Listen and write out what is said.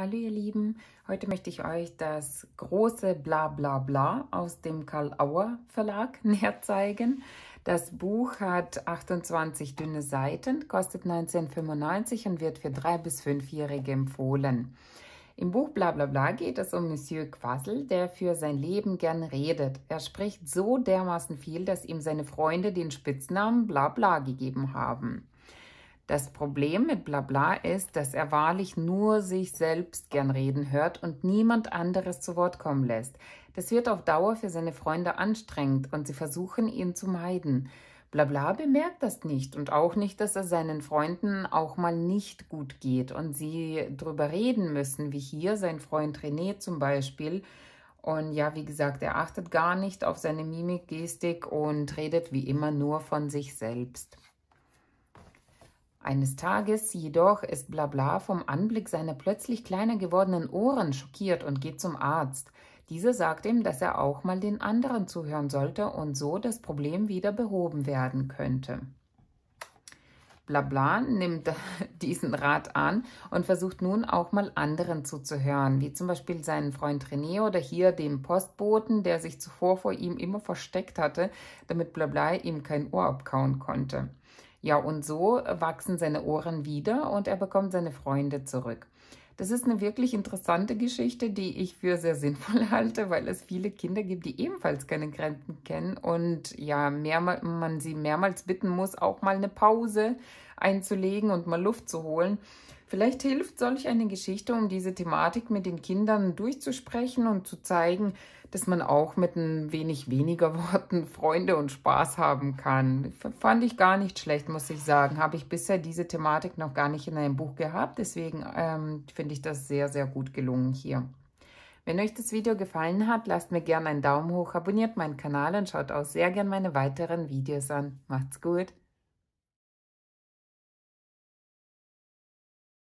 Hallo ihr Lieben, heute möchte ich euch das große Blablabla Bla Bla aus dem Karl Auer Verlag näher zeigen. Das Buch hat 28 dünne Seiten, kostet 19,95 und wird für 3- bis 5-Jährige empfohlen. Im Buch Blablabla Bla Bla geht es um Monsieur Quassel, der für sein Leben gern redet. Er spricht so dermaßen viel, dass ihm seine Freunde den Spitznamen Blabla Bla gegeben haben. Das Problem mit Blabla ist, dass er wahrlich nur sich selbst gern reden hört und niemand anderes zu Wort kommen lässt. Das wird auf Dauer für seine Freunde anstrengend und sie versuchen, ihn zu meiden. Blabla bemerkt das nicht und auch nicht, dass er seinen Freunden auch mal nicht gut geht und sie drüber reden müssen, wie hier sein Freund René zum Beispiel. Und ja, wie gesagt, er achtet gar nicht auf seine Mimik, Gestik und redet wie immer nur von sich selbst. Eines Tages jedoch ist Blabla vom Anblick seiner plötzlich kleiner gewordenen Ohren schockiert und geht zum Arzt. Dieser sagt ihm, dass er auch mal den anderen zuhören sollte und so das Problem wieder behoben werden könnte. Blabla nimmt diesen Rat an und versucht nun auch mal anderen zuzuhören, wie zum Beispiel seinen Freund René oder hier dem Postboten, der sich zuvor vor ihm immer versteckt hatte, damit Blabla ihm kein Ohr abkauen konnte. Ja, und so wachsen seine Ohren wieder und er bekommt seine Freunde zurück. Das ist eine wirklich interessante Geschichte, die ich für sehr sinnvoll halte, weil es viele Kinder gibt, die ebenfalls keine Grenzen kennen und ja, mehrmal, man sie mehrmals bitten muss, auch mal eine Pause einzulegen und mal Luft zu holen. Vielleicht hilft solch eine Geschichte, um diese Thematik mit den Kindern durchzusprechen und zu zeigen, dass man auch mit ein wenig weniger Worten Freunde und Spaß haben kann. Fand ich gar nicht schlecht, muss ich sagen. Habe ich bisher diese Thematik noch gar nicht in einem Buch gehabt. Deswegen ähm, finde ich das sehr, sehr gut gelungen hier. Wenn euch das Video gefallen hat, lasst mir gerne einen Daumen hoch, abonniert meinen Kanal und schaut auch sehr gerne meine weiteren Videos an. Macht's gut!